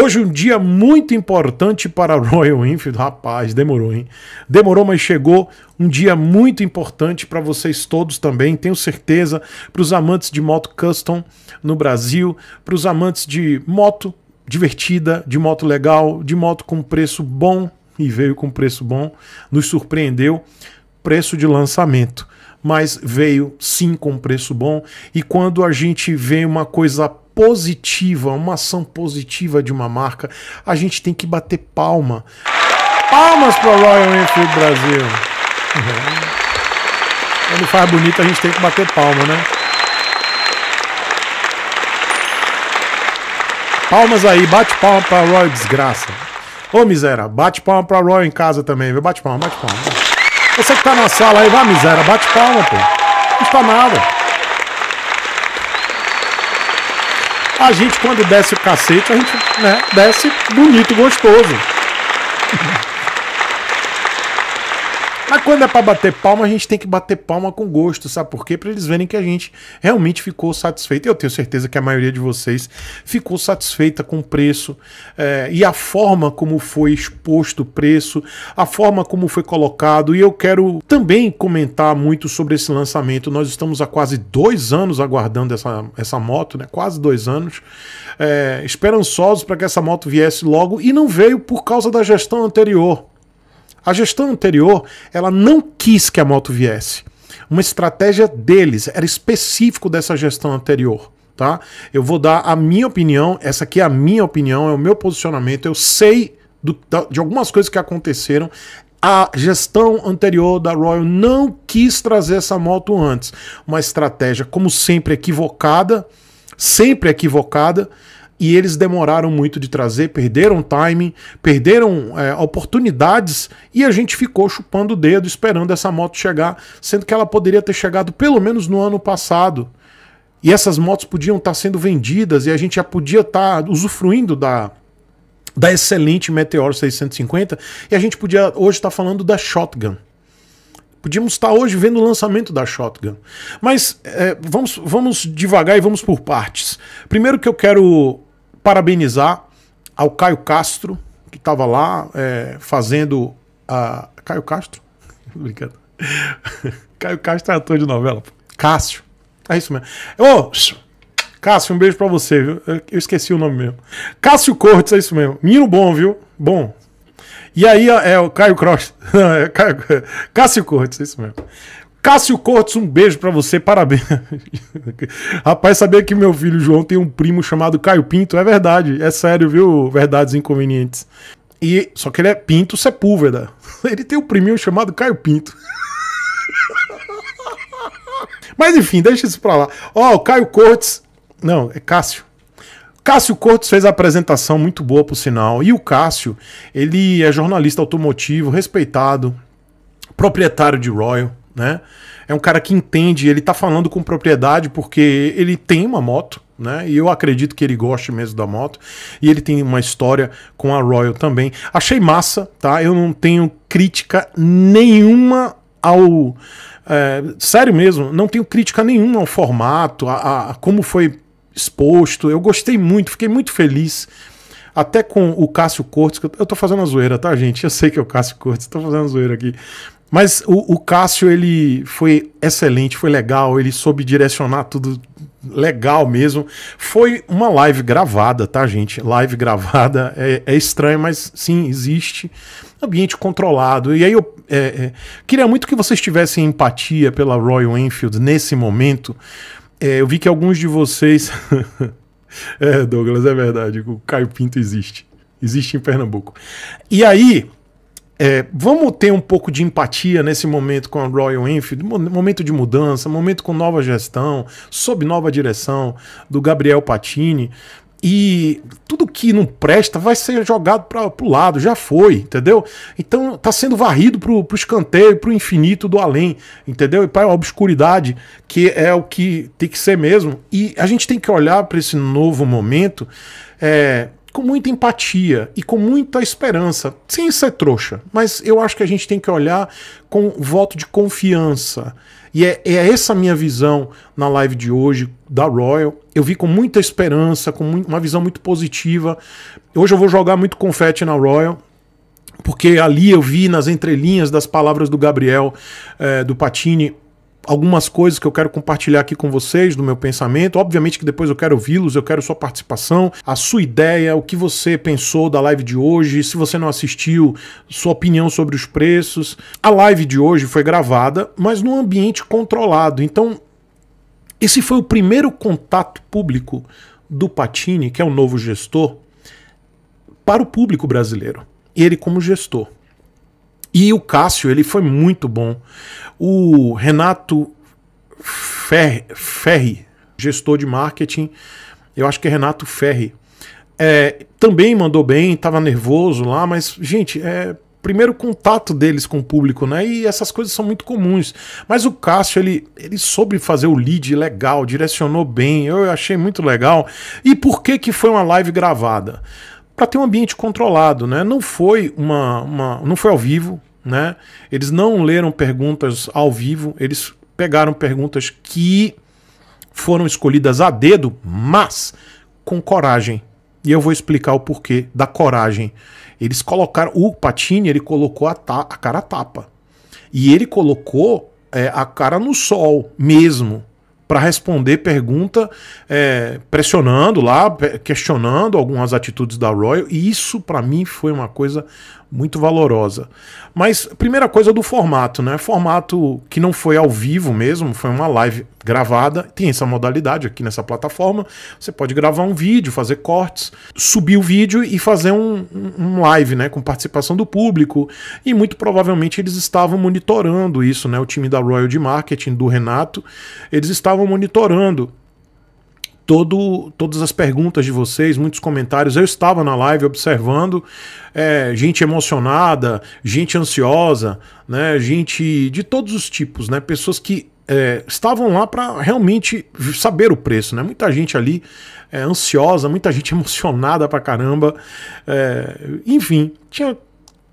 Hoje um dia muito importante para a Royal Enfield. Rapaz, demorou, hein? Demorou, mas chegou um dia muito importante para vocês todos também, tenho certeza, para os amantes de moto custom no Brasil, para os amantes de moto divertida, de moto legal, de moto com preço bom e veio com preço bom, nos surpreendeu preço de lançamento mas veio sim com preço bom. E quando a gente vê uma coisa positiva, uma ação positiva de uma marca, a gente tem que bater palma. Palmas para o Royal Enfield Brasil. Uhum. Quando faz bonito, a gente tem que bater palma, né? Palmas aí, bate palma para Royal Desgraça. Ô miséria, bate palma para Royal em casa também, viu? Bate palma, bate palma. Você que tá na sala aí, vai miséria, bate palma, pô. Não custa nada. A gente, quando desce o cacete, a gente né, desce bonito, gostoso. Mas quando é para bater palma, a gente tem que bater palma com gosto, sabe por quê? Para eles verem que a gente realmente ficou satisfeito. Eu tenho certeza que a maioria de vocês ficou satisfeita com o preço é, e a forma como foi exposto o preço, a forma como foi colocado. E eu quero também comentar muito sobre esse lançamento. Nós estamos há quase dois anos aguardando essa, essa moto, né? Quase dois anos, é, esperançosos para que essa moto viesse logo e não veio por causa da gestão anterior. A gestão anterior, ela não quis que a moto viesse. Uma estratégia deles era específico dessa gestão anterior, tá? Eu vou dar a minha opinião, essa aqui é a minha opinião, é o meu posicionamento, eu sei do, de algumas coisas que aconteceram, a gestão anterior da Royal não quis trazer essa moto antes. Uma estratégia, como sempre, equivocada, sempre equivocada, e eles demoraram muito de trazer, perderam time, perderam é, oportunidades e a gente ficou chupando o dedo esperando essa moto chegar, sendo que ela poderia ter chegado pelo menos no ano passado. E essas motos podiam estar sendo vendidas e a gente já podia estar usufruindo da, da excelente Meteor 650 e a gente podia hoje estar falando da Shotgun. Podíamos estar hoje vendo o lançamento da Shotgun. Mas é, vamos, vamos devagar e vamos por partes. Primeiro que eu quero parabenizar ao Caio Castro, que estava lá é, fazendo a. Caio Castro? Brincando. Caio Castro é ator de novela. Cássio. É isso mesmo. Ô, Cássio, um beijo para você, viu? Eu esqueci o nome mesmo. Cássio Cortes, é isso mesmo. Menino bom, viu? Bom. E aí é, é o Caio Cross. É Cássio Cortes, é isso mesmo. Cássio Cortes, um beijo para você, parabéns. Rapaz, sabia que meu filho João tem um primo chamado Caio Pinto? É verdade, é sério, viu? Verdades inconvenientes. E só que ele é Pinto Sepúlveda. Ele tem um priminho chamado Caio Pinto. Mas enfim, deixa isso pra lá. Ó, oh, o Caio Cortes. Não, é Cássio. Cássio Cortes fez a apresentação muito boa, por sinal. E o Cássio, ele é jornalista automotivo, respeitado, proprietário de Royal né? É um cara que entende, ele tá falando com propriedade porque ele tem uma moto, né? E eu acredito que ele goste mesmo da moto. E ele tem uma história com a Royal também. Achei massa, tá? Eu não tenho crítica nenhuma ao. É, sério mesmo, não tenho crítica nenhuma ao formato, a, a como foi exposto. Eu gostei muito, fiquei muito feliz até com o Cássio Cortes, eu tô fazendo a zoeira, tá, gente? Eu sei que é o Cássio Cortes, tô fazendo a zoeira aqui. Mas o, o, Cássio, ele foi excelente, foi legal, ele soube direcionar tudo legal mesmo. Foi uma live gravada, tá, gente? Live gravada é, é estranho, mas sim, existe. Ambiente controlado. E aí eu é, é, queria muito que vocês tivessem empatia pela Royal Enfield nesse momento. É, eu vi que alguns de vocês. é, Douglas, é verdade, o Caio Pinto existe. Existe em Pernambuco. E aí, é, vamos ter um pouco de empatia nesse momento com a Royal Enfield, momento de mudança, momento com nova gestão, sob nova direção do Gabriel Patini. E tudo que não presta vai ser jogado para o lado, já foi, entendeu? Então está sendo varrido para o escanteio, para o infinito do além, entendeu? E para a obscuridade, que é o que tem que ser mesmo. E a gente tem que olhar para esse novo momento é, com muita empatia e com muita esperança, sem ser trouxa. Mas eu acho que a gente tem que olhar com voto de confiança. E é, é essa minha visão na live de hoje da Royal. Eu vi com muita esperança, com muito, uma visão muito positiva. Hoje eu vou jogar muito confete na Royal. Porque ali eu vi nas entrelinhas das palavras do Gabriel, eh, do Patini, algumas coisas que eu quero compartilhar aqui com vocês do meu pensamento. Obviamente que depois eu quero ouvi-los, eu quero sua participação, a sua ideia, o que você pensou da live de hoje, se você não assistiu, sua opinião sobre os preços. A live de hoje foi gravada, mas num ambiente controlado. Então, esse foi o primeiro contato público do Patini, que é o novo gestor, para o público brasileiro. E ele como gestor. E o Cássio, ele foi muito bom. O Renato Ferri, gestor de marketing, eu acho que é Renato Ferri, é, também mandou bem, estava nervoso lá, mas, gente, é primeiro contato deles com o público, né? E essas coisas são muito comuns. Mas o Cássio, ele, ele soube fazer o lead legal, direcionou bem, eu achei muito legal. E por que que foi uma live gravada? para ter um ambiente controlado, né? Não foi uma, uma, não foi ao vivo, né? Eles não leram perguntas ao vivo, eles pegaram perguntas que foram escolhidas a dedo, mas com coragem. E eu vou explicar o porquê da coragem. Eles colocaram o Patini, ele colocou a, ta, a cara a tapa e ele colocou é, a cara no sol mesmo para responder pergunta, é, pressionando lá, questionando algumas atitudes da Royal, e isso para mim foi uma coisa muito valorosa. Mas primeira coisa do formato, né? Formato que não foi ao vivo mesmo, foi uma live gravada. Tem essa modalidade aqui nessa plataforma. Você pode gravar um vídeo, fazer cortes, subir o vídeo e fazer um, um live, né? Com participação do público. E muito provavelmente eles estavam monitorando isso, né? O time da Royal de Marketing, do Renato, eles estavam monitorando todo, todas as perguntas de vocês, muitos comentários. Eu estava na live observando é, gente emocionada, gente ansiosa, né, gente de todos os tipos, né, pessoas que é, estavam lá para realmente saber o preço, né? Muita gente ali é, ansiosa, muita gente emocionada para caramba. É, enfim, tinha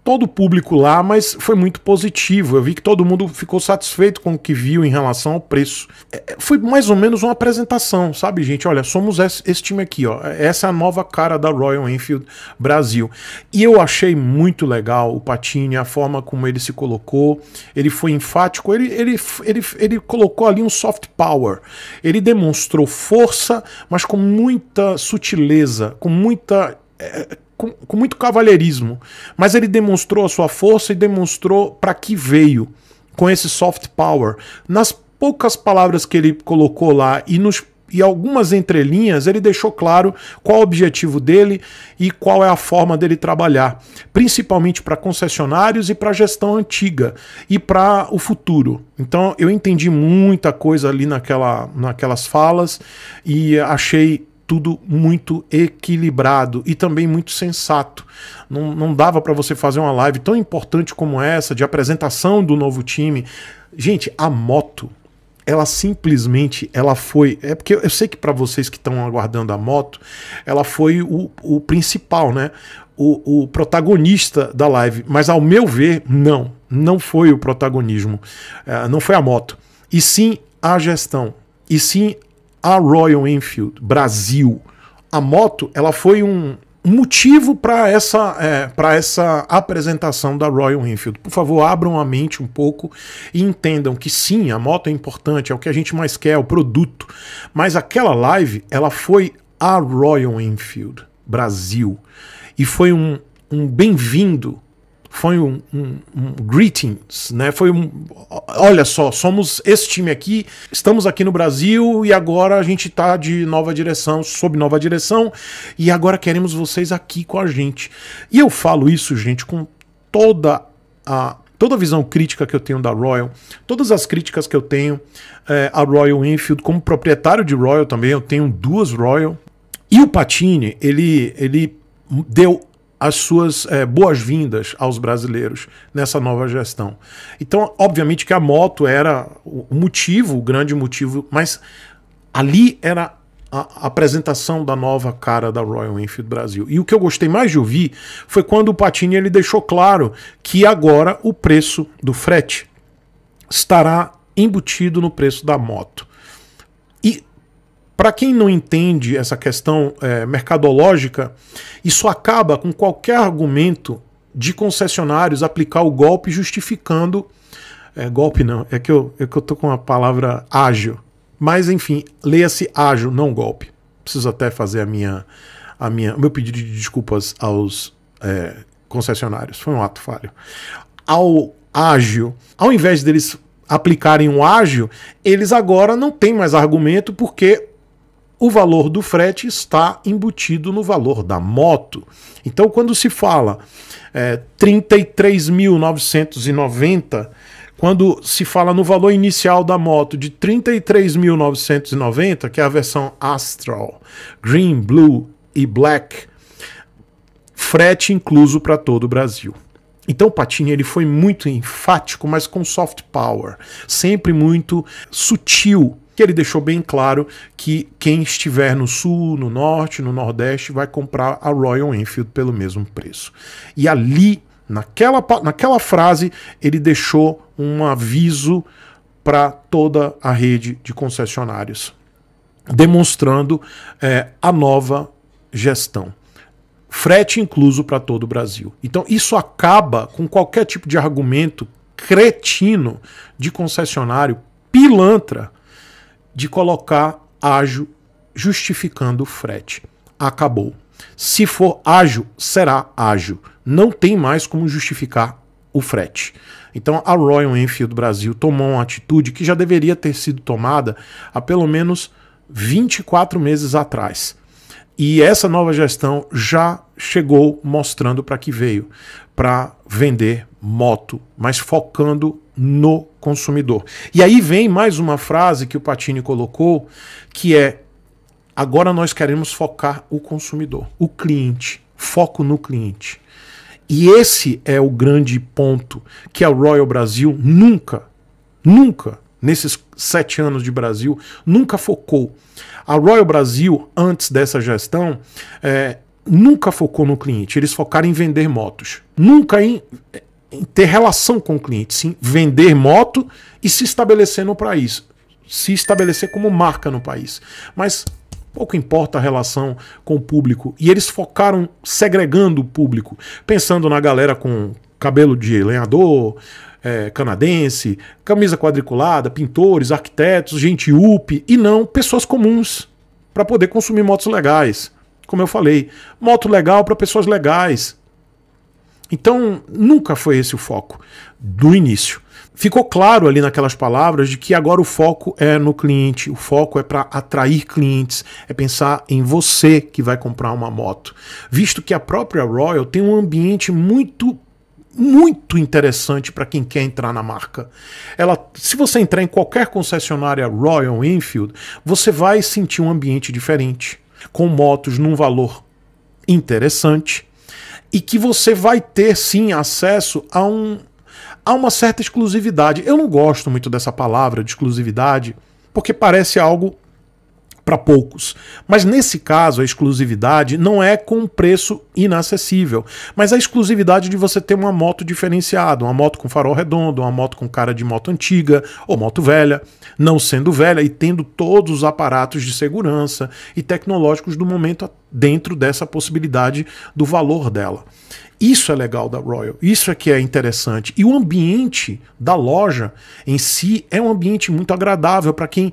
todo o público lá, mas foi muito positivo. Eu vi que todo mundo ficou satisfeito com o que viu em relação ao preço. É, é foi mais ou menos uma apresentação, sabe, gente? Olha, somos esse, esse, time aqui, ó. É, essa é a nova cara da Royal Enfield Brasil. E eu achei muito legal o Patini, a forma como ele se colocou. Ele foi enfático, ele, ele, ele, ele colocou ali um soft power. Ele demonstrou força, mas com muita sutileza, com muita é, com, com muito cavalheirismo. Mas ele demonstrou a sua força e demonstrou para que veio com esse soft power. Nas poucas palavras que ele colocou lá e nos e algumas entrelinhas, ele deixou claro qual o objetivo dele e qual é a forma dele trabalhar, principalmente para concessionários e para a gestão antiga e para o futuro. Então eu entendi muita coisa ali naquela, naquelas falas e achei tudo muito equilibrado e também muito sensato. Não, não dava para você fazer uma live tão importante como essa, de apresentação do novo time. Gente, a moto, ela simplesmente ela foi. É porque eu sei que para vocês que estão aguardando a moto, ela foi o, o principal, né? O, o protagonista da live. Mas ao meu ver, não. Não foi o protagonismo. É, não foi a moto. E sim a gestão. E sim a Royal Enfield Brasil, a moto, ela foi um motivo para essa, é, essa apresentação da Royal Enfield. Por favor, abram a mente um pouco e entendam que sim, a moto é importante, é o que a gente mais quer, é o produto. Mas aquela live, ela foi a Royal Enfield Brasil. E foi um, um bem-vindo foi um, um, um, greetings, né? Foi um, olha só, somos esse time aqui, estamos aqui no Brasil e agora a gente tá de nova direção, sob nova direção e agora queremos vocês aqui com a gente. E eu falo isso, gente, com toda a toda a visão crítica que eu tenho da Royal, todas as críticas que eu tenho é, a Royal Enfield como proprietário de Royal também, eu tenho duas Royal. E o Patini, ele ele deu as suas é, boas-vindas aos brasileiros nessa nova gestão. Então, obviamente que a moto era o motivo, o grande motivo, mas ali era a apresentação da nova cara da Royal Enfield Brasil. E o que eu gostei mais de ouvir foi quando o Patini ele deixou claro que agora o preço do frete estará embutido no preço da moto. Para quem não entende essa questão é, mercadológica, isso acaba com qualquer argumento de concessionários aplicar o golpe justificando. É, golpe não, é que eu é que eu tô com a palavra ágil. Mas enfim, leia-se ágil, não golpe. Preciso até fazer a minha a minha meu pedido de desculpas aos é, concessionários. Foi um ato falho. Ao ágil, ao invés deles aplicarem um ágil, eles agora não têm mais argumento porque o valor do frete está embutido no valor da moto. Então, quando se fala é, 33.990, quando se fala no valor inicial da moto de 33.990, que é a versão Astral, Green, Blue e Black, frete incluso para todo o Brasil. Então o ele foi muito enfático, mas com soft power, sempre muito sutil que ele deixou bem claro que quem estiver no sul, no norte, no nordeste vai comprar a Royal Enfield pelo mesmo preço. E ali, naquela, naquela frase, ele deixou um aviso para toda a rede de concessionários, demonstrando é, a nova gestão frete incluso para todo o Brasil. Então isso acaba com qualquer tipo de argumento cretino de concessionário pilantra de colocar ágio justificando o frete. Acabou. Se for ágio, será ágio. Não tem mais como justificar o frete. Então a Royal Enfield Brasil tomou uma atitude que já deveria ter sido tomada há pelo menos 24 meses atrás. E essa nova gestão já chegou mostrando para que veio, para vender moto, mas focando no consumidor. E aí vem mais uma frase que o Patini colocou, que é: agora nós queremos focar o consumidor, o cliente, foco no cliente. E esse é o grande ponto que a Royal Brasil nunca, nunca, nesses sete anos de Brasil, nunca focou. A Royal Brasil, antes dessa gestão, é, nunca focou no cliente. Eles focaram em vender motos. Nunca em ter relação com o cliente, sim, vender moto e se estabelecer no país, se estabelecer como marca no país. Mas pouco importa a relação com o público. E eles focaram segregando o público, pensando na galera com cabelo de lenhador, é, canadense, camisa quadriculada, pintores, arquitetos, gente UP, e não pessoas comuns para poder consumir motos legais. Como eu falei, moto legal para pessoas legais, então, nunca foi esse o foco do início. Ficou claro ali naquelas palavras de que agora o foco é no cliente, o foco é para atrair clientes, é pensar em você que vai comprar uma moto. Visto que a própria Royal tem um ambiente muito muito interessante para quem quer entrar na marca. Ela, se você entrar em qualquer concessionária Royal Enfield, você vai sentir um ambiente diferente, com motos num valor interessante e que você vai ter sim acesso a um a uma certa exclusividade. Eu não gosto muito dessa palavra de exclusividade, porque parece algo para poucos. Mas nesse caso, a exclusividade não é com um preço inacessível, mas a exclusividade de você ter uma moto diferenciada, uma moto com farol redondo, uma moto com cara de moto antiga ou moto velha, não sendo velha e tendo todos os aparatos de segurança e tecnológicos do momento dentro dessa possibilidade do valor dela. Isso é legal da Royal, isso é que é interessante. E o ambiente da loja em si é um ambiente muito agradável para quem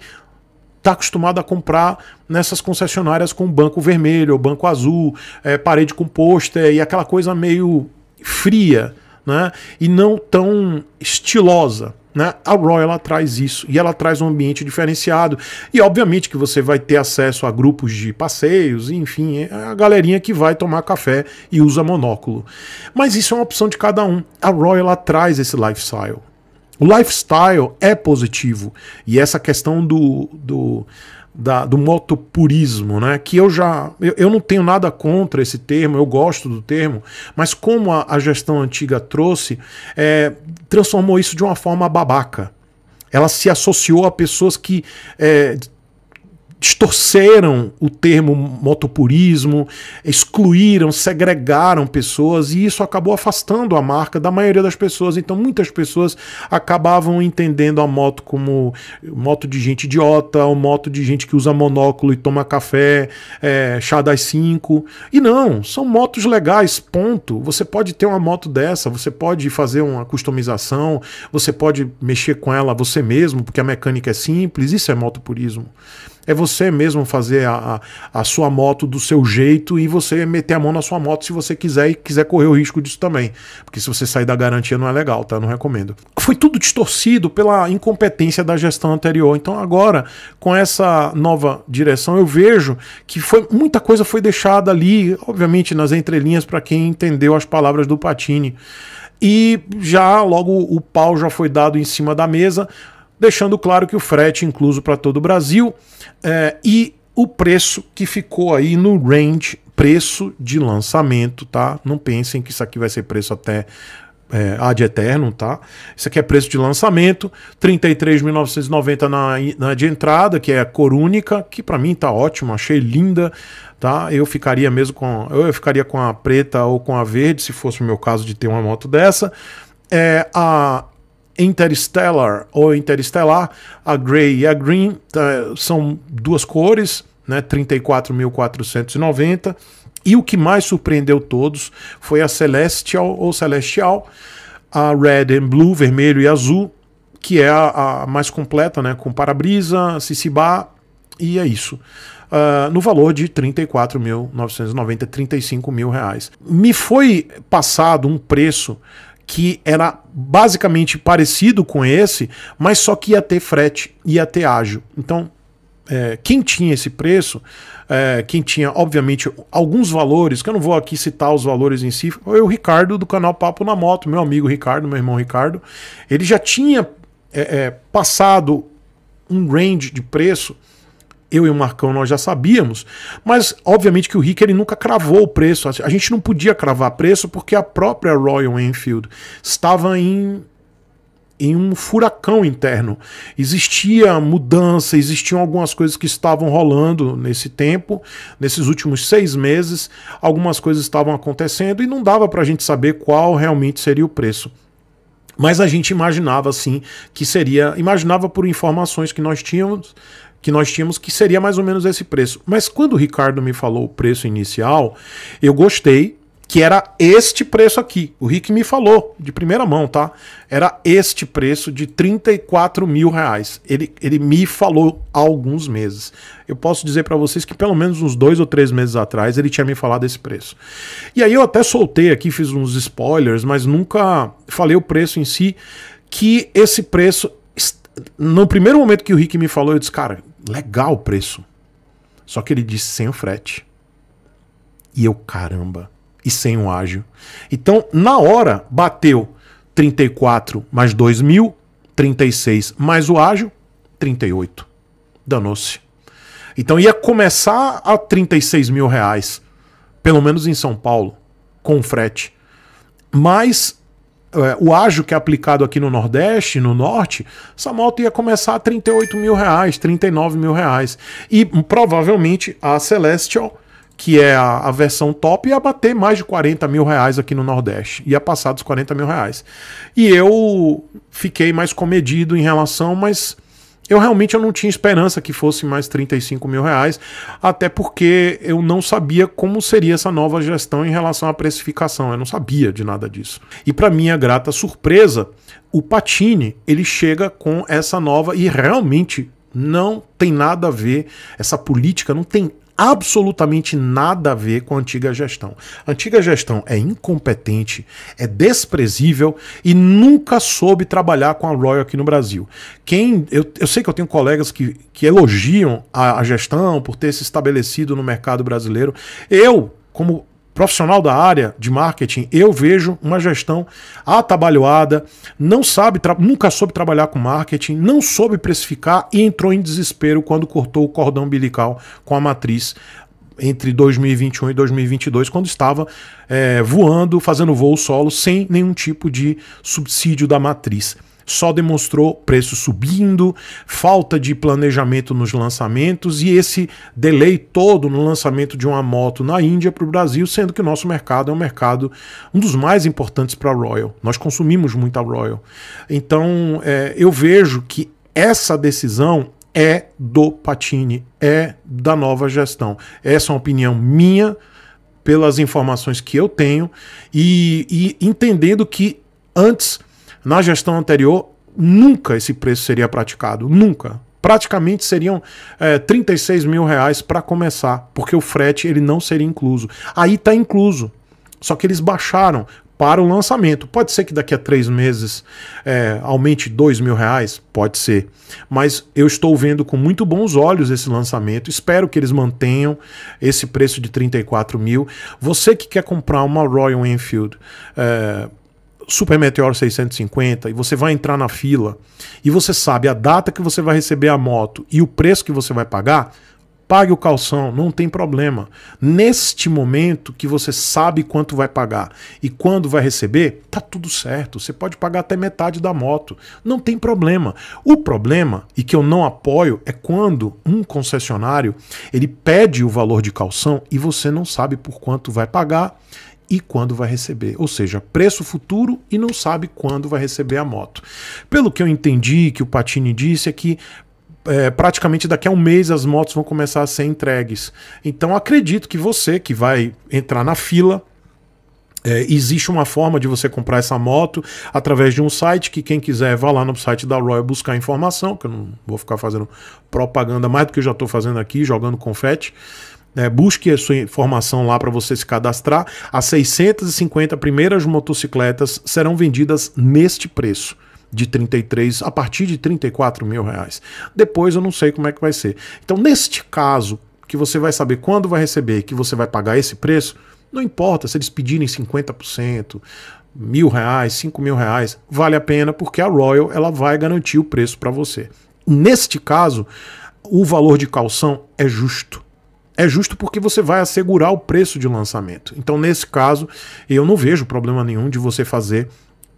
está acostumado a comprar nessas concessionárias com banco vermelho ou banco azul, é, parede com pôster e aquela coisa meio fria né? e não tão estilosa. Né? A Royal ela traz isso e ela traz um ambiente diferenciado. E obviamente que você vai ter acesso a grupos de passeios, enfim, é a galerinha que vai tomar café e usa monóculo. Mas isso é uma opção de cada um. A Royal ela traz esse lifestyle. O lifestyle é positivo. E essa questão do, do, da, do motopurismo, né? Que eu já. Eu, eu, não tenho nada contra esse termo, eu gosto do termo, mas como a, a gestão antiga trouxe, é, transformou isso de uma forma babaca. Ela se associou a pessoas que é, distorceram o termo motopurismo, excluíram, segregaram pessoas e isso acabou afastando a marca da maioria das pessoas. Então muitas pessoas acabavam entendendo a moto como moto de gente idiota, ou moto de gente que usa monóculo e toma café, é, chá das cinco. E não, são motos legais, ponto. Você pode ter uma moto dessa, você pode fazer uma customização, você pode mexer com ela você mesmo, porque a mecânica é simples, isso é motopurismo. É você mesmo fazer a, a, a, sua moto do seu jeito e você meter a mão na sua moto se você quiser e quiser correr o risco disso também. Porque se você sair da garantia não é legal, tá? Não recomendo. Foi tudo distorcido pela incompetência da gestão anterior. Então agora, com essa nova direção, eu vejo que foi muita coisa foi deixada ali, obviamente nas entrelinhas para quem entendeu as palavras do Patini. E já logo o pau já foi dado em cima da mesa deixando claro que o frete é incluso para todo o Brasil é, e o preço que ficou aí no range, preço de lançamento, tá? Não pensem que isso aqui vai ser preço até é, ad eterno, tá? Isso aqui é preço de lançamento, 33.990 na, na de entrada, que é a cor única, que para mim tá ótimo, achei linda, tá? Eu ficaria mesmo com eu ficaria com a preta ou com a verde, se fosse o meu caso de ter uma moto dessa. É, a Interstellar ou Interestelar, a grey e a green tá, são duas cores, né, 34.490. E o que mais surpreendeu todos foi a Celestial ou Celestial, a Red and Blue, vermelho e azul, que é a, a mais completa, né, com para-brisa, Cicibá, e é isso. Uh, no valor de 34.990, 35 mil reais. Me foi passado um preço que era basicamente parecido com esse, mas só que ia ter frete, ia ter ágio. Então, é, quem tinha esse preço, é, quem tinha, obviamente, alguns valores, que eu não vou aqui citar os valores em si, foi o Ricardo do canal Papo na Moto, meu amigo Ricardo, meu irmão Ricardo. Ele já tinha é, é passado um range de preço eu e o Marcão nós já sabíamos, mas obviamente que o Rick ele nunca cravou o preço. A gente não podia cravar preço porque a própria Royal Enfield estava em em um furacão interno. Existia mudança, existiam algumas coisas que estavam rolando nesse tempo, nesses últimos seis meses, algumas coisas estavam acontecendo e não dava para a gente saber qual realmente seria o preço. Mas a gente imaginava assim que seria, imaginava por informações que nós tínhamos que nós tínhamos, que seria mais ou menos esse preço. Mas quando o Ricardo me falou o preço inicial, eu gostei, que era este preço aqui. O Rick me falou de primeira mão, tá? Era este preço de 34 mil reais. Ele, ele me falou há alguns meses. Eu posso dizer para vocês que pelo menos uns dois ou três meses atrás ele tinha me falado esse preço. E aí eu até soltei aqui, fiz uns spoilers, mas nunca falei o preço em si. Que esse preço no primeiro momento que o Rick me falou, eu disse, cara, legal o preço. Só que ele disse sem o frete. E eu, caramba, e sem o ágil. Então, na hora, bateu 34 mais 2 mil, 36 mais o ágil, 38. Danou-se. Então ia começar a 36 mil reais, pelo menos em São Paulo, com o frete. Mas é, o ágio que é aplicado aqui no Nordeste, no Norte, essa moto ia começar a 38 mil reais, 39 mil reais. E provavelmente a Celestial, que é a, a, versão top, ia bater mais de 40 mil reais aqui no Nordeste. Ia passar dos 40 mil reais. E eu fiquei mais comedido em relação, mas eu realmente eu não tinha esperança que fosse mais 35 mil reais, até porque eu não sabia como seria essa nova gestão em relação à precificação. Eu não sabia de nada disso. E para minha grata surpresa, o Patine ele chega com essa nova e realmente não tem nada a ver essa política, não tem absolutamente nada a ver com a antiga gestão. A antiga gestão é incompetente, é desprezível e nunca soube trabalhar com a Royal aqui no Brasil. Quem eu, eu sei que eu tenho colegas que, que elogiam a, a gestão por ter se estabelecido no mercado brasileiro. Eu, como profissional da área de marketing, eu vejo uma gestão atabalhoada, não sabe, nunca soube trabalhar com marketing, não soube precificar e entrou em desespero quando cortou o cordão umbilical com a matriz entre 2021 e 2022, quando estava é, voando, fazendo voo solo, sem nenhum tipo de subsídio da matriz só demonstrou preço subindo, falta de planejamento nos lançamentos e esse delay todo no lançamento de uma moto na Índia para o Brasil, sendo que o nosso mercado é um mercado um dos mais importantes para a Royal. Nós consumimos muito a Royal. Então é, eu vejo que essa decisão é do Patini, é da nova gestão. Essa é uma opinião minha. Pelas informações que eu tenho e, e entendendo que antes na gestão anterior, nunca esse preço seria praticado, nunca. Praticamente seriam é, 36 mil reais para começar, porque o frete ele não seria incluso. Aí está incluso, só que eles baixaram para o lançamento. Pode ser que daqui a três meses é, aumente 2 mil reais, pode ser. Mas eu estou vendo com muito bons olhos esse lançamento. Espero que eles mantenham esse preço de 34 mil. Você que quer comprar uma Royal Enfield é, Super Meteor 650 e você vai entrar na fila e você sabe a data que você vai receber a moto e o preço que você vai pagar, pague o calção, não tem problema. Neste momento que você sabe quanto vai pagar e quando vai receber, tá tudo certo. Você pode pagar até metade da moto, não tem problema. O problema e que eu não apoio é quando um concessionário ele pede o valor de calção e você não sabe por quanto vai pagar e quando vai receber, ou seja, preço futuro e não sabe quando vai receber a moto. Pelo que eu entendi, que o Patini disse é que é, praticamente daqui a um mês as motos vão começar a ser entregues. Então acredito que você que vai entrar na fila é, existe uma forma de você comprar essa moto através de um site que quem quiser vá lá no site da Royal buscar informação, que eu não vou ficar fazendo propaganda mais do que eu já estou fazendo aqui, jogando confete. Né, busque a sua informação lá para você se cadastrar. As 650 primeiras motocicletas serão vendidas neste preço de 33 a partir de 34 mil reais. Depois eu não sei como é que vai ser. Então neste caso que você vai saber quando vai receber, que você vai pagar esse preço, não importa se eles pedirem 50%, mil reais, cinco mil reais, vale a pena porque a Royal ela vai garantir o preço para você. Neste caso, o valor de calção é justo é justo porque você vai assegurar o preço de lançamento. Então, nesse caso, eu não vejo problema nenhum de você fazer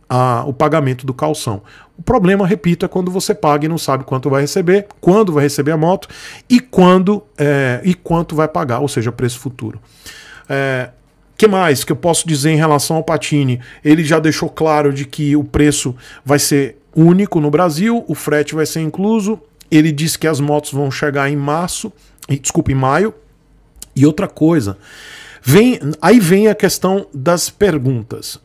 a, o pagamento do calção. O problema, repito, é quando você paga e não sabe quanto vai receber, quando vai receber a moto e quando é, e quanto vai pagar, ou seja, preço futuro. É, que mais que eu posso dizer em relação ao Patini? Ele já deixou claro de que o preço vai ser único no Brasil, o frete vai ser incluso. Ele disse que as motos vão chegar em março, desculpe, em maio, e outra coisa, vem, aí vem a questão das perguntas.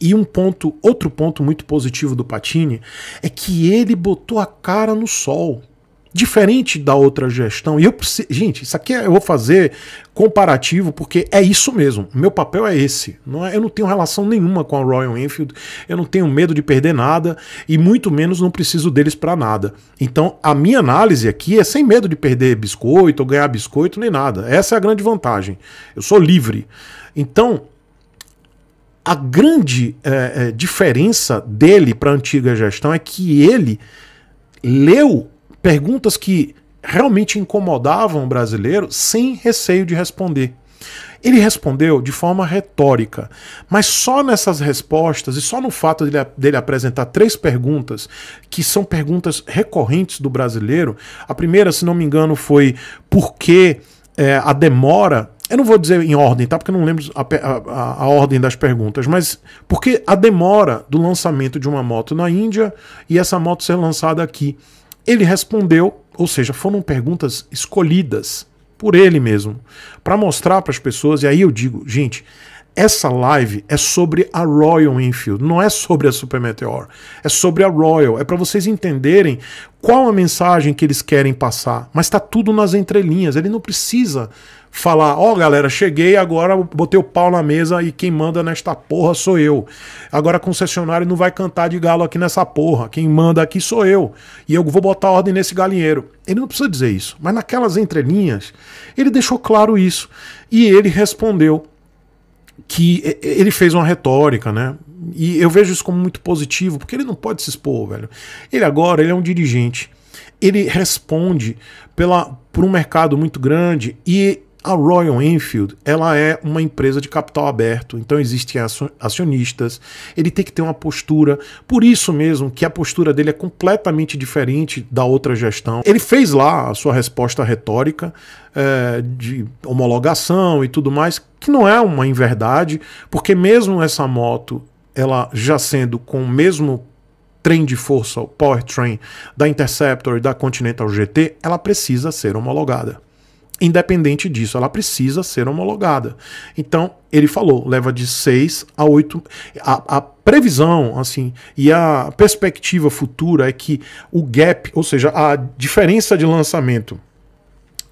E um ponto, outro ponto muito positivo do Patini é que ele botou a cara no sol diferente da outra gestão. E eu preciso. Gente, isso aqui é, eu vou fazer comparativo, porque é isso mesmo. Meu papel é esse. Não é, eu não tenho relação nenhuma com a Royal Enfield, eu não tenho medo de perder nada e muito menos não preciso deles para nada. Então, a minha análise aqui é sem medo de perder biscoito ou ganhar biscoito nem nada. Essa é a grande vantagem. Eu sou livre. Então, a grande é, é diferença dele para a antiga gestão é que ele leu Perguntas que realmente incomodavam o brasileiro sem receio de responder. Ele respondeu de forma retórica, mas só nessas respostas e só no fato dele, dele, apresentar três perguntas, que são perguntas recorrentes do brasileiro. A primeira, se não me engano, foi por que é, a demora. Eu não vou dizer em ordem, tá? Porque eu não lembro a, a, a ordem das perguntas, mas porque a demora do lançamento de uma moto na Índia e essa moto ser lançada aqui. Ele respondeu, ou seja, foram perguntas escolhidas por ele mesmo, para mostrar para as pessoas, e aí eu digo, gente, essa live é sobre a Royal Enfield, não é sobre a Super Meteor, é sobre a Royal, é para vocês entenderem qual a mensagem que eles querem passar, mas está tudo nas entrelinhas, ele não precisa falar, ó oh, galera, cheguei agora, botei o pau na mesa e quem manda nesta porra sou eu. Agora concessionário não vai cantar de galo aqui nessa porra, quem manda aqui sou eu. E eu vou botar ordem nesse galinheiro. Ele não precisa dizer isso, mas naquelas entrelinhas ele deixou claro isso e ele respondeu que ele fez uma retórica, né? E eu vejo isso como muito positivo, porque ele não pode se expor, velho. Ele agora ele é um dirigente. Ele responde pela, por um mercado muito grande e a Royal Enfield ela é uma empresa de capital aberto, então existem acionistas, ele tem que ter uma postura, por isso mesmo que a postura dele é completamente diferente da outra gestão. Ele fez lá a sua resposta retórica é, de homologação e tudo mais, que não é uma inverdade, porque mesmo essa moto, ela já sendo com o mesmo trem de força, o powertrain da Interceptor e da Continental GT, ela precisa ser homologada independente disso, ela precisa ser homologada. Então, ele falou, leva de 6 a 8. A, a, previsão, assim, e a perspectiva futura é que o gap, ou seja, a diferença de lançamento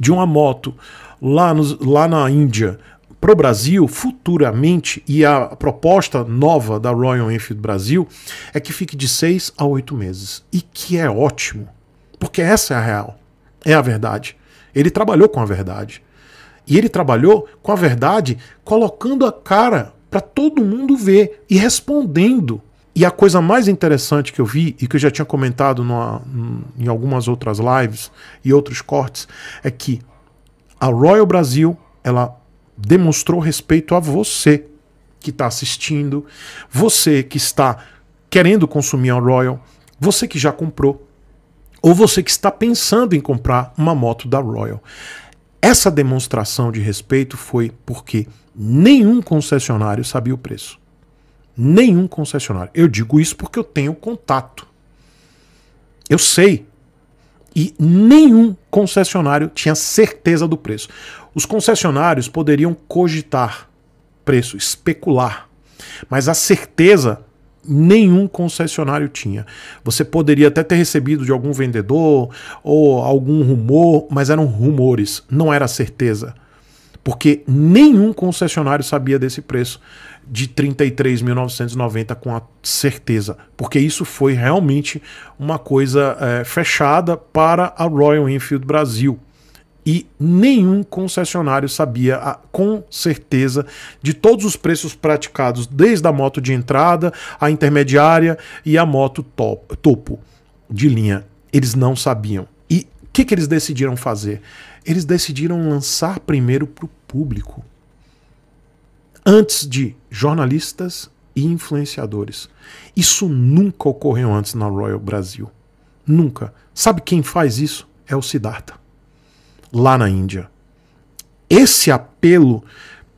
de uma moto lá, lá na Índia para o Brasil, futuramente, e a proposta nova da Royal Enfield Brasil é que fique de 6 a 8 meses. E que é ótimo, porque essa é a real, é a verdade. Ele trabalhou com a verdade. E ele trabalhou com a verdade colocando a cara para todo mundo ver e respondendo. E a coisa mais interessante que eu vi, e que eu já tinha comentado numa, em algumas outras lives e outros cortes, é que a Royal Brasil ela demonstrou respeito a você que está assistindo, você que está querendo consumir a Royal, você que já comprou, ou você que está pensando em comprar uma moto da Royal. Essa demonstração de respeito foi porque nenhum concessionário sabia o preço. Nenhum concessionário. Eu digo isso porque eu tenho contato. Eu sei. E nenhum concessionário tinha certeza do preço. Os concessionários poderiam cogitar preço, especular. Mas a certeza nenhum concessionário tinha. Você poderia até ter recebido de algum vendedor ou algum rumor, mas eram rumores, não era certeza. Porque nenhum concessionário sabia desse preço de 33.990 com a certeza, porque isso foi realmente uma coisa é, fechada para a Royal Enfield Brasil e nenhum concessionário sabia a, com certeza de todos os preços praticados, desde a moto de entrada, a intermediária e a moto top, topo de linha. Eles não sabiam. E o que, que eles decidiram fazer? Eles decidiram lançar primeiro para o público, antes de jornalistas e influenciadores. Isso nunca ocorreu antes na Royal Brasil. Nunca. Sabe quem faz isso? É o Siddhartha lá na Índia. Esse apelo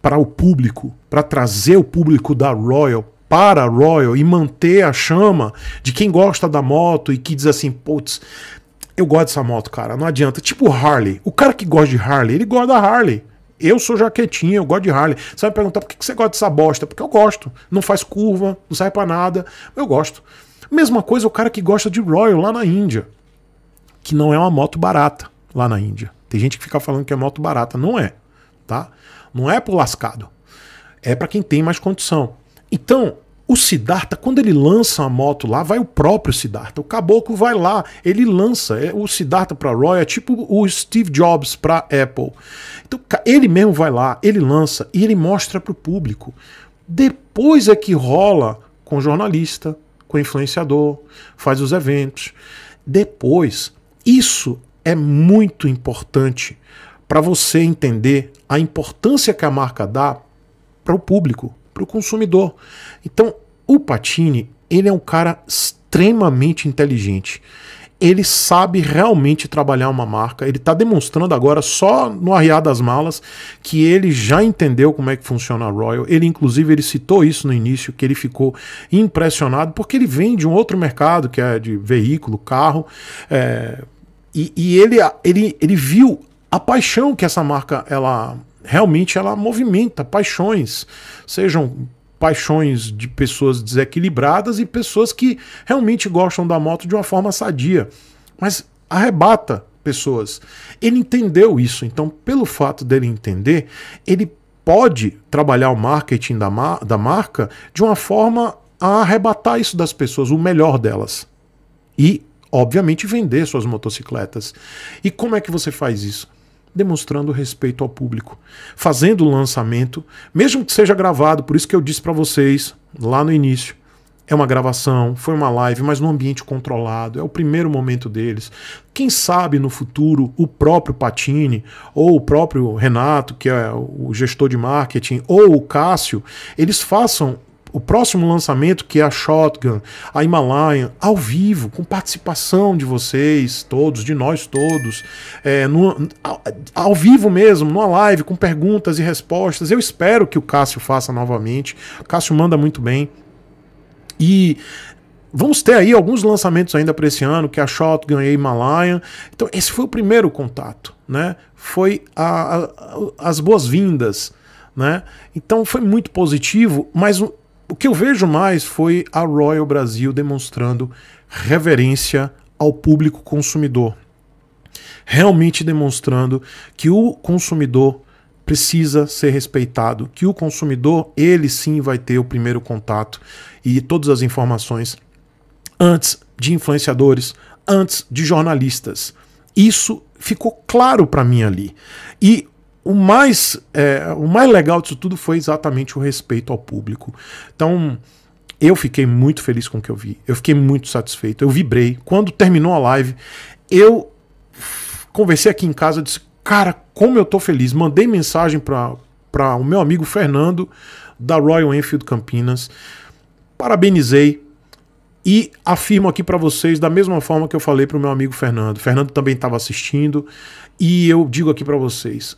para o público, para trazer o público da Royal para a Royal e manter a chama de quem gosta da moto e que diz assim, putz, eu gosto dessa moto, cara, não adianta. Tipo Harley. O cara que gosta de Harley, ele gosta da Harley. Eu sou jaquetinha, eu gosto de Harley. Você vai me perguntar por que você gosta dessa bosta? Porque eu gosto. Não faz curva, não sai para nada. Eu gosto. Mesma coisa o cara que gosta de Royal lá na Índia. Que não é uma moto barata lá na Índia. Tem gente que fica falando que é moto barata. Não é, tá? Não é pro lascado. É para quem tem mais condição. Então, o Siddhartha, quando ele lança a moto lá, vai o próprio Siddhartha. O caboclo vai lá, ele lança. É o Siddhartha para Roy é tipo o Steve Jobs para Apple. Então, ele mesmo vai lá, ele lança e ele mostra para o público. Depois é que rola com jornalista, com influenciador, faz os eventos. Depois, isso é muito importante para você entender a importância que a marca dá para o público, para o consumidor. Então, o Patini, ele é um cara extremamente inteligente. Ele sabe realmente trabalhar uma marca. Ele está demonstrando agora, só no arriar das malas, que ele já entendeu como é que funciona a Royal. Ele, inclusive, ele citou isso no início, que ele ficou impressionado, porque ele vem de um outro mercado, que é de veículo, carro, é, e, e ele, ele, ele viu a paixão que essa marca ela realmente ela movimenta paixões, sejam paixões de pessoas desequilibradas e pessoas que realmente gostam da moto de uma forma sadia, mas arrebata pessoas. Ele entendeu isso, então pelo fato dele entender, ele pode trabalhar o marketing da, mar da marca de uma forma a arrebatar isso das pessoas, o melhor delas. E obviamente, vender suas motocicletas. E como é que você faz isso? Demonstrando respeito ao público, fazendo o lançamento, mesmo que seja gravado, por isso que eu disse para vocês lá no início. É uma gravação, foi uma live, mas num ambiente controlado, é o primeiro momento deles. Quem sabe no futuro o próprio Patini, ou o próprio Renato, que é o gestor de marketing, ou o Cássio, eles façam o próximo lançamento, que é a Shotgun, a Himalayan, ao vivo, com participação de vocês todos, de nós todos, é, no, ao, ao, vivo mesmo, numa live, com perguntas e respostas. Eu espero que o Cássio faça novamente. O Cássio manda muito bem. E vamos ter aí alguns lançamentos ainda para esse ano, que é a Shotgun e a Himalayan. Então, esse foi o primeiro contato, né? Foi a, a, as boas-vindas. Né? Então foi muito positivo, mas o que eu vejo mais foi a Royal Brasil demonstrando reverência ao público consumidor. Realmente demonstrando que o consumidor precisa ser respeitado, que o consumidor, ele sim vai ter o primeiro contato e todas as informações antes de influenciadores, antes de jornalistas. Isso ficou claro para mim ali. E o mais, é, o mais legal disso tudo foi exatamente o respeito ao público. Então, eu fiquei muito feliz com o que eu vi. Eu fiquei muito satisfeito. Eu vibrei. Quando terminou a live, eu conversei aqui em casa, disse, cara, como eu tô feliz. Mandei mensagem para o meu amigo Fernando, da Royal Enfield Campinas. Parabenizei, e afirmo aqui para vocês da mesma forma que eu falei para o meu amigo Fernando. Fernando também estava assistindo e eu digo aqui para vocês,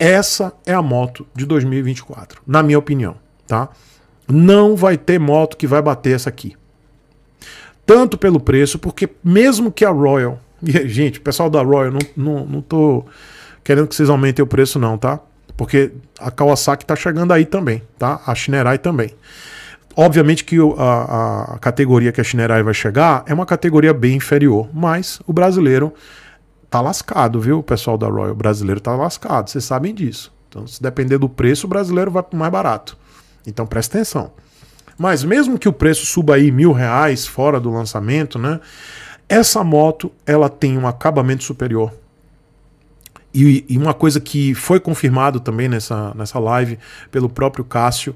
essa é a moto de 2024, na minha opinião, tá? Não vai ter moto que vai bater essa aqui. Tanto pelo preço, porque mesmo que a Royal. Gente, pessoal da Royal, não, não, não tô querendo que vocês aumentem o preço, não, tá? Porque a Kawasaki tá chegando aí também, tá? A Shinerai também. Obviamente que a, a categoria que a Shinerai vai chegar é uma categoria bem inferior, mas o brasileiro tá lascado, viu? O pessoal da Royal brasileiro tá lascado, vocês sabem disso. Então, se depender do preço, o brasileiro vai pro mais barato. Então, presta atenção. Mas mesmo que o preço suba aí mil reais fora do lançamento, né? Essa moto ela tem um acabamento superior. E, e uma coisa que foi confirmado também nessa, nessa live pelo próprio Cássio,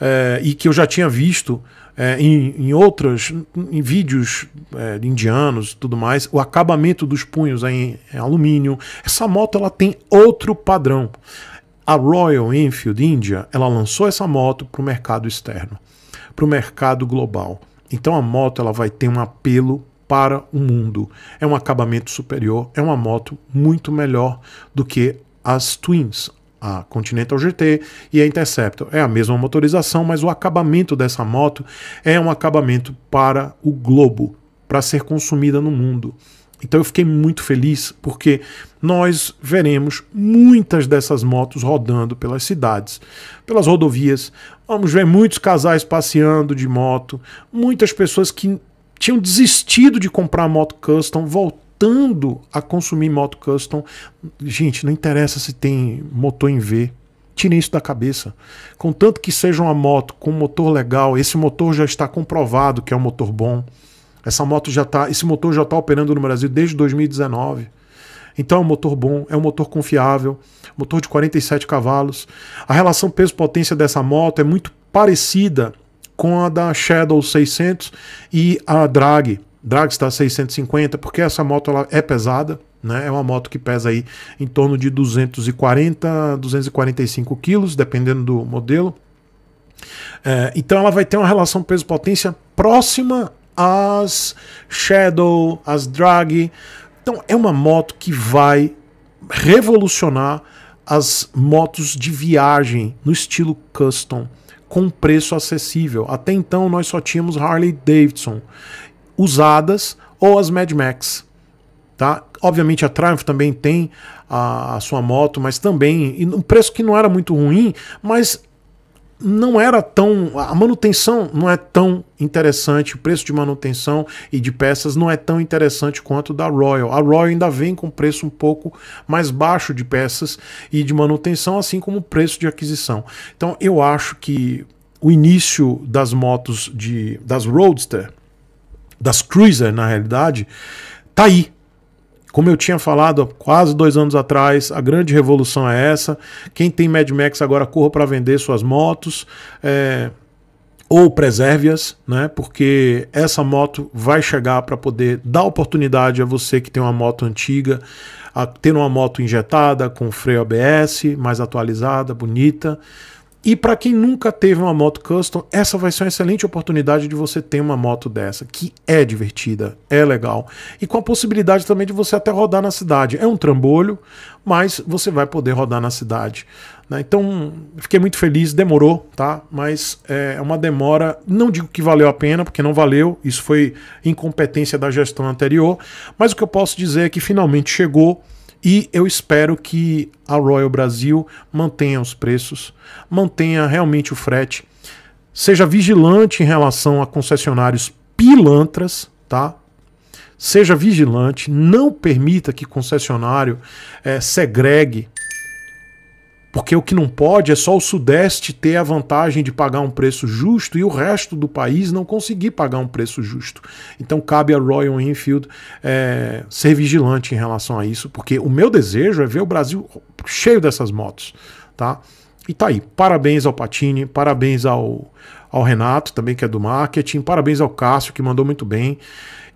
é, e que eu já tinha visto é, em, em outras, em vídeos é, indianos e tudo mais, o acabamento dos punhos é em, é em alumínio. Essa moto ela tem outro padrão. A Royal Enfield India ela lançou essa moto para o mercado externo, para o mercado global. Então a moto ela vai ter um apelo para o mundo. É um acabamento superior, é uma moto muito melhor do que as Twins, a Continental GT e a Interceptor. É a mesma motorização, mas o acabamento dessa moto é um acabamento para o globo, para ser consumida no mundo. Então eu fiquei muito feliz porque nós veremos muitas dessas motos rodando pelas cidades, pelas rodovias. Vamos ver muitos casais passeando de moto, muitas pessoas que tinham desistido de comprar moto custom, voltando voltando a consumir moto custom. Gente, não interessa se tem motor em V. Tirem isso da cabeça. Contanto que seja uma moto com motor legal, esse motor já está comprovado que é um motor bom. Essa moto já tá, esse motor já está operando no Brasil desde 2019. Então é um motor bom, é um motor confiável, motor de 47 cavalos. A relação peso-potência dessa moto é muito parecida com a da Shadow 600 e a Drag Dragstar tá 650, porque essa moto ela é pesada, né? É uma moto que pesa aí em torno de 240, 245 quilos, dependendo do modelo. É, então ela vai ter uma relação peso-potência próxima às Shadow, às Drag. Então é uma moto que vai revolucionar as motos de viagem no estilo custom com preço acessível. Até então nós só tínhamos Harley Davidson usadas ou as Mad Max. Tá? Obviamente a Triumph também tem a, a sua moto, mas também um preço que não era muito ruim, mas não era tão. A manutenção não é tão interessante, o preço de manutenção e de peças não é tão interessante quanto da Royal. A Royal ainda vem com preço um pouco mais baixo de peças e de manutenção, assim como o preço de aquisição. Então eu acho que o início das motos de das Roadster das cruiser, na realidade, tá aí. Como eu tinha falado há quase dois anos atrás, a grande revolução é essa. Quem tem Mad Max agora corra para vender suas motos. É, ou preserve-as, né? Porque essa moto vai chegar para poder dar oportunidade a você que tem uma moto antiga a ter uma moto injetada com freio ABS, mais atualizada, bonita, e para quem nunca teve uma moto custom, essa vai ser uma excelente oportunidade de você ter uma moto dessa, que é divertida, é legal. E com a possibilidade também de você até rodar na cidade. É um trambolho, mas você vai poder rodar na cidade. Né? Então, fiquei muito feliz, demorou, tá? Mas é, é uma demora, não digo que valeu a pena, porque não valeu, isso foi incompetência da gestão anterior, mas o que eu posso dizer é que finalmente chegou e eu espero que a Royal Brasil mantenha os preços, mantenha realmente o frete, seja vigilante em relação a concessionários pilantras, tá? Seja vigilante, não permita que concessionário é, segregue porque o que não pode é só o Sudeste ter a vantagem de pagar um preço justo e o resto do país não conseguir pagar um preço justo. Então cabe a Royal Enfield é, ser vigilante em relação a isso, porque o meu desejo é ver o Brasil cheio dessas motos, tá? E tá aí. Parabéns ao Patini, parabéns ao, ao Renato, também que é do marketing, parabéns ao Cássio, que mandou muito bem.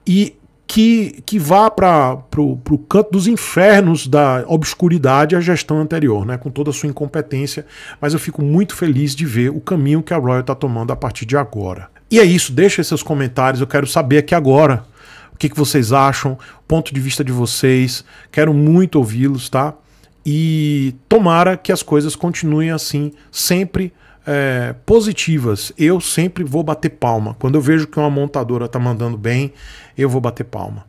E que, que vá para o canto dos infernos da obscuridade a gestão anterior, né, com toda a sua incompetência. Mas eu fico muito feliz de ver o caminho que a Royal está tomando a partir de agora. E é isso, deixa seus comentários, eu quero saber aqui agora o que, que vocês acham, ponto de vista de vocês, quero muito ouvi-los, tá? E tomara que as coisas continuem assim, sempre é, positivas, eu sempre vou bater palma. Quando eu vejo que uma montadora está mandando bem, eu vou bater palma.